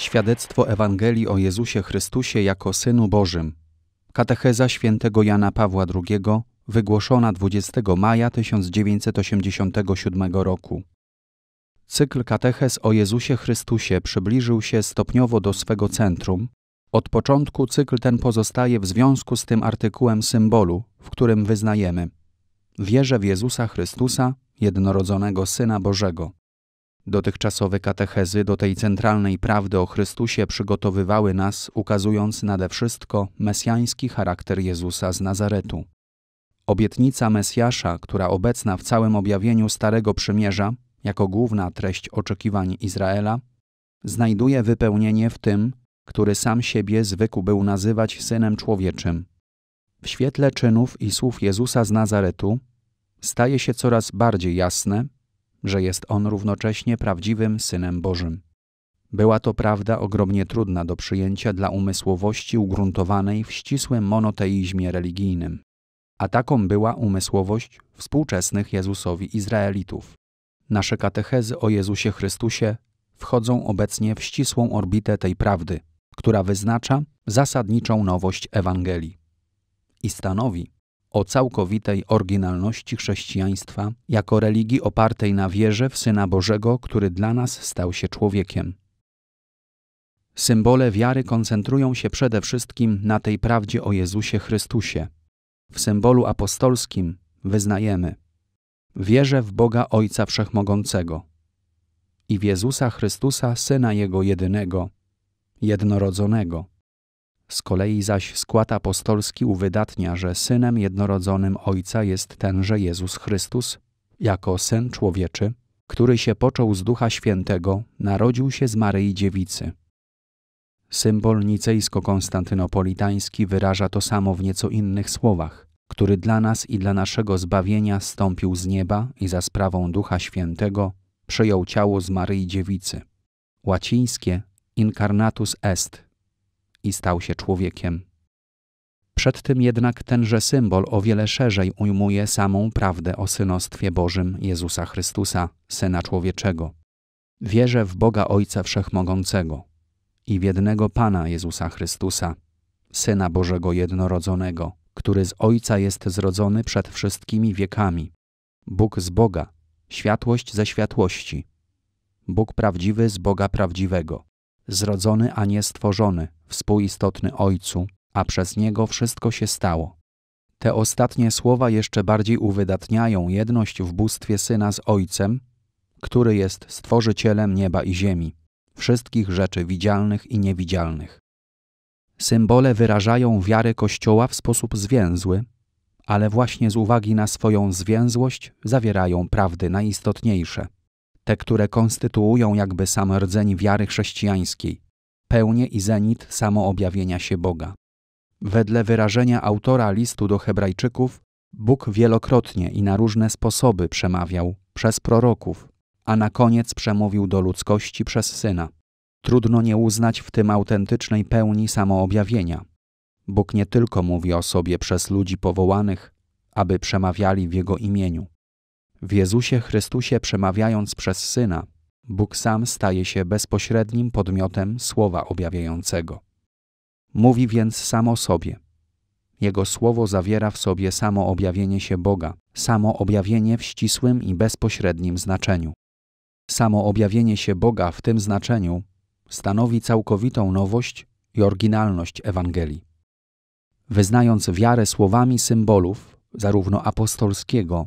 Świadectwo Ewangelii o Jezusie Chrystusie jako Synu Bożym. Katecheza świętego Jana Pawła II, wygłoszona 20 maja 1987 roku. Cykl kateches o Jezusie Chrystusie przybliżył się stopniowo do swego centrum. Od początku cykl ten pozostaje w związku z tym artykułem symbolu, w którym wyznajemy: Wierzę w Jezusa Chrystusa, jednorodzonego Syna Bożego Dotychczasowe katechezy do tej centralnej prawdy o Chrystusie przygotowywały nas, ukazując nade wszystko mesjański charakter Jezusa z Nazaretu. Obietnica Mesjasza, która obecna w całym objawieniu Starego Przymierza, jako główna treść oczekiwań Izraela, znajduje wypełnienie w tym, który sam siebie zwykł był nazywać synem człowieczym. W świetle czynów i słów Jezusa z Nazaretu staje się coraz bardziej jasne, że jest on równocześnie prawdziwym Synem Bożym. Była to prawda ogromnie trudna do przyjęcia dla umysłowości ugruntowanej w ścisłym monoteizmie religijnym, a taką była umysłowość współczesnych Jezusowi Izraelitów. Nasze katechezy o Jezusie Chrystusie wchodzą obecnie w ścisłą orbitę tej prawdy, która wyznacza zasadniczą nowość Ewangelii i stanowi, o całkowitej oryginalności chrześcijaństwa jako religii opartej na wierze w Syna Bożego, który dla nas stał się człowiekiem. Symbole wiary koncentrują się przede wszystkim na tej prawdzie o Jezusie Chrystusie. W symbolu apostolskim wyznajemy: Wierzę w Boga Ojca Wszechmogącego i w Jezusa Chrystusa, Syna Jego jedynego, jednorodzonego z kolei zaś skład apostolski uwydatnia, że synem jednorodzonym Ojca jest tenże Jezus Chrystus, jako syn człowieczy, który się począł z Ducha Świętego, narodził się z Maryi Dziewicy. Symbol nicejsko-konstantynopolitański wyraża to samo w nieco innych słowach, który dla nas i dla naszego zbawienia stąpił z nieba i za sprawą Ducha Świętego przyjął ciało z Maryi Dziewicy. Łacińskie incarnatus est – i stał się człowiekiem. Przed tym jednak tenże symbol o wiele szerzej ujmuje samą prawdę o synostwie Bożym Jezusa Chrystusa, Syna Człowieczego. Wierzę w Boga Ojca Wszechmogącego i w jednego Pana Jezusa Chrystusa, Syna Bożego Jednorodzonego, który z Ojca jest zrodzony przed wszystkimi wiekami. Bóg z Boga, światłość ze światłości. Bóg prawdziwy z Boga prawdziwego zrodzony, a nie stworzony, współistotny Ojcu, a przez Niego wszystko się stało. Te ostatnie słowa jeszcze bardziej uwydatniają jedność w bóstwie Syna z Ojcem, który jest stworzycielem nieba i ziemi, wszystkich rzeczy widzialnych i niewidzialnych. Symbole wyrażają wiarę Kościoła w sposób zwięzły, ale właśnie z uwagi na swoją zwięzłość zawierają prawdy najistotniejsze – te, które konstytuują jakby sam rdzeń wiary chrześcijańskiej, pełnię i zenit samoobjawienia się Boga. Wedle wyrażenia autora listu do Hebrajczyków, Bóg wielokrotnie i na różne sposoby przemawiał przez proroków, a na koniec przemówił do ludzkości przez syna. Trudno nie uznać w tym autentycznej pełni samoobjawienia. Bóg nie tylko mówi o sobie przez ludzi powołanych, aby przemawiali w jego imieniu. W Jezusie Chrystusie przemawiając przez Syna, Bóg sam staje się bezpośrednim podmiotem Słowa objawiającego. Mówi więc samo sobie. Jego Słowo zawiera w sobie samo objawienie się Boga, samo objawienie w ścisłym i bezpośrednim znaczeniu. Samo objawienie się Boga w tym znaczeniu stanowi całkowitą nowość i oryginalność Ewangelii. Wyznając wiarę słowami symbolów, zarówno apostolskiego,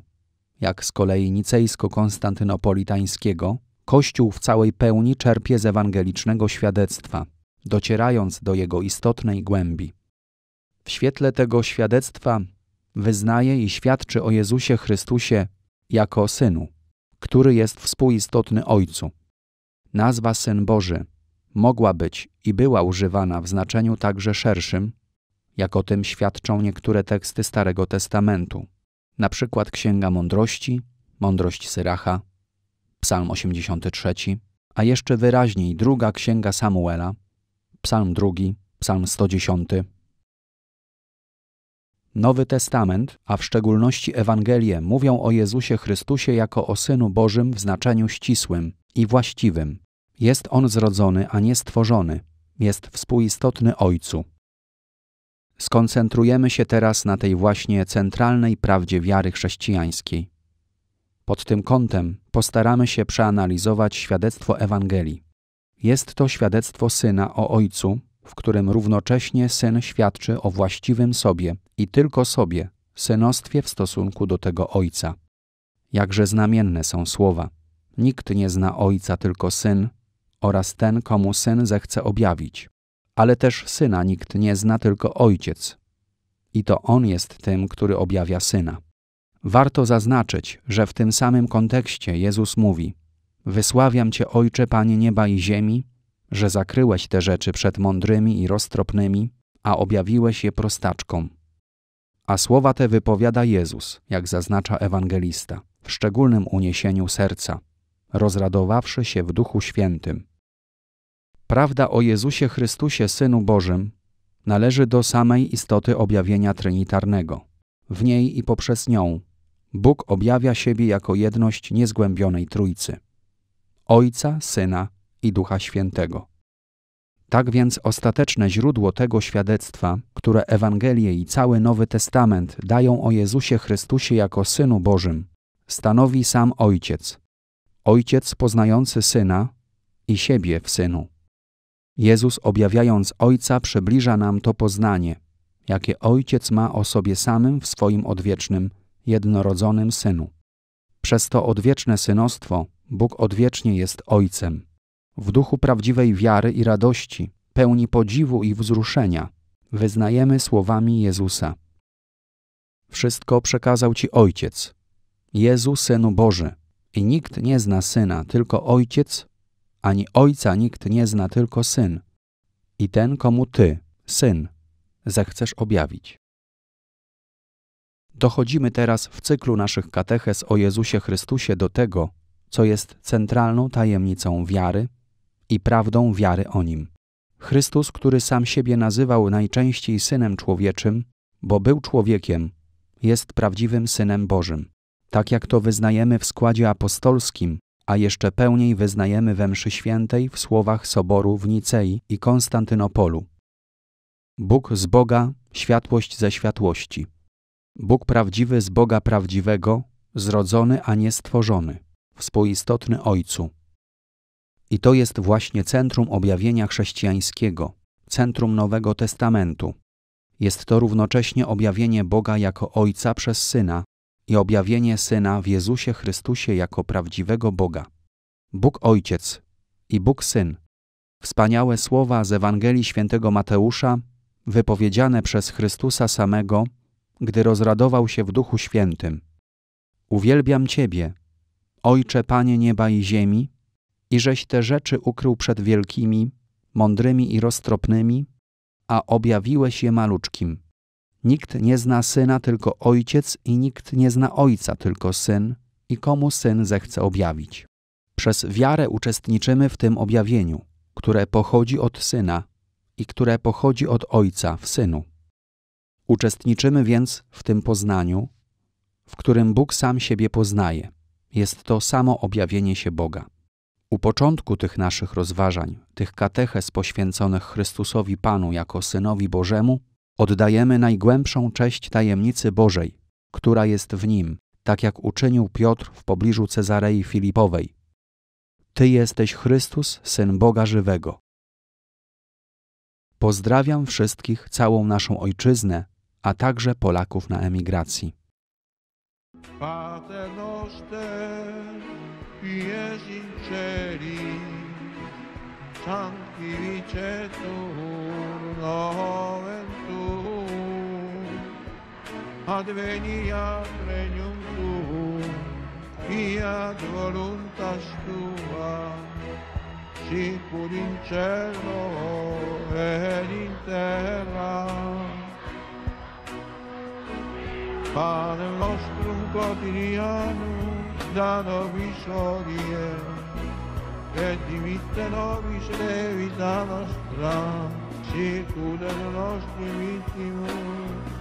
jak z kolei nicejsko-konstantynopolitańskiego, Kościół w całej pełni czerpie z ewangelicznego świadectwa, docierając do jego istotnej głębi. W świetle tego świadectwa wyznaje i świadczy o Jezusie Chrystusie jako Synu, który jest współistotny Ojcu. Nazwa Syn Boży mogła być i była używana w znaczeniu także szerszym, jak o tym świadczą niektóre teksty Starego Testamentu na przykład Księga Mądrości, Mądrość Syracha, Psalm 83, a jeszcze wyraźniej druga Księga Samuela, Psalm 2, Psalm 110. Nowy Testament, a w szczególności Ewangelie, mówią o Jezusie Chrystusie jako o Synu Bożym w znaczeniu ścisłym i właściwym. Jest On zrodzony, a nie stworzony. Jest współistotny Ojcu skoncentrujemy się teraz na tej właśnie centralnej prawdzie wiary chrześcijańskiej. Pod tym kątem postaramy się przeanalizować świadectwo Ewangelii. Jest to świadectwo syna o ojcu, w którym równocześnie syn świadczy o właściwym sobie i tylko sobie, synostwie w stosunku do tego ojca. Jakże znamienne są słowa: Nikt nie zna ojca, tylko syn oraz ten, komu syn zechce objawić ale też syna nikt nie zna, tylko ojciec. I to on jest tym, który objawia syna. Warto zaznaczyć, że w tym samym kontekście Jezus mówi: Wysławiam Cię, Ojcze, Panie nieba i ziemi, że zakryłeś te rzeczy przed mądrymi i roztropnymi, a objawiłeś je prostaczkom. A słowa te wypowiada Jezus, jak zaznacza ewangelista, w szczególnym uniesieniu serca, rozradowawszy się w Duchu Świętym Prawda o Jezusie Chrystusie, Synu Bożym, należy do samej istoty objawienia trinitarnego. W niej i poprzez nią Bóg objawia siebie jako jedność niezgłębionej Trójcy. Ojca, Syna i Ducha Świętego. Tak więc ostateczne źródło tego świadectwa, które Ewangelie i cały Nowy Testament dają o Jezusie Chrystusie jako Synu Bożym, stanowi sam Ojciec. Ojciec poznający Syna i siebie w Synu. Jezus, objawiając Ojca, przybliża nam to poznanie, jakie Ojciec ma o sobie samym w swoim odwiecznym, jednorodzonym Synu. Przez to odwieczne synostwo Bóg odwiecznie jest Ojcem. W duchu prawdziwej wiary i radości, pełni podziwu i wzruszenia, wyznajemy słowami Jezusa. Wszystko przekazał Ci Ojciec, Jezu, Synu Boży, i nikt nie zna Syna, tylko Ojciec, ani ojca nikt nie zna, tylko syn. I ten, komu ty, syn, zechcesz objawić. Dochodzimy teraz w cyklu naszych kateches o Jezusie Chrystusie do tego, co jest centralną tajemnicą wiary i prawdą wiary o nim. Chrystus, który sam siebie nazywał najczęściej synem człowieczym, bo był człowiekiem, jest prawdziwym synem Bożym. Tak jak to wyznajemy w składzie apostolskim, a jeszcze pełniej wyznajemy we mszy świętej w słowach Soboru w Nicei i Konstantynopolu. Bóg z Boga, światłość ze światłości. Bóg prawdziwy z Boga prawdziwego, zrodzony, a nie stworzony, współistotny Ojcu. I to jest właśnie centrum objawienia chrześcijańskiego, centrum Nowego Testamentu. Jest to równocześnie objawienie Boga jako Ojca przez Syna, i objawienie Syna w Jezusie Chrystusie jako prawdziwego Boga. Bóg Ojciec i Bóg Syn. Wspaniałe słowa z Ewangelii Świętego Mateusza, wypowiedziane przez Chrystusa samego, gdy rozradował się w Duchu Świętym. Uwielbiam Ciebie, Ojcze Panie nieba i ziemi, i żeś te rzeczy ukrył przed wielkimi, mądrymi i roztropnymi, a objawiłeś je maluczkim. Nikt nie zna syna, tylko ojciec, i nikt nie zna ojca, tylko syn, i komu syn zechce objawić. Przez wiarę uczestniczymy w tym objawieniu, które pochodzi od syna i które pochodzi od ojca w synu. Uczestniczymy więc w tym poznaniu, w którym Bóg sam siebie poznaje. Jest to samo objawienie się Boga. U początku tych naszych rozważań, tych kateches poświęconych Chrystusowi Panu jako Synowi Bożemu, oddajemy najgłębszą cześć tajemnicy Bożej, która jest w nim, tak jak uczynił Piotr w pobliżu Cezarei Filipowej. Ty jesteś Chrystus, syn Boga żywego. Pozdrawiam wszystkich, całą naszą ojczyznę, a także Polaków na emigracji. sanctificetur nomen adveniat regnum tuum fiat voluntas tua si in cielo et in terra panem nostrum quotidianum da nobis hodie et dimitte nobis de nostra si cur nostri nostrum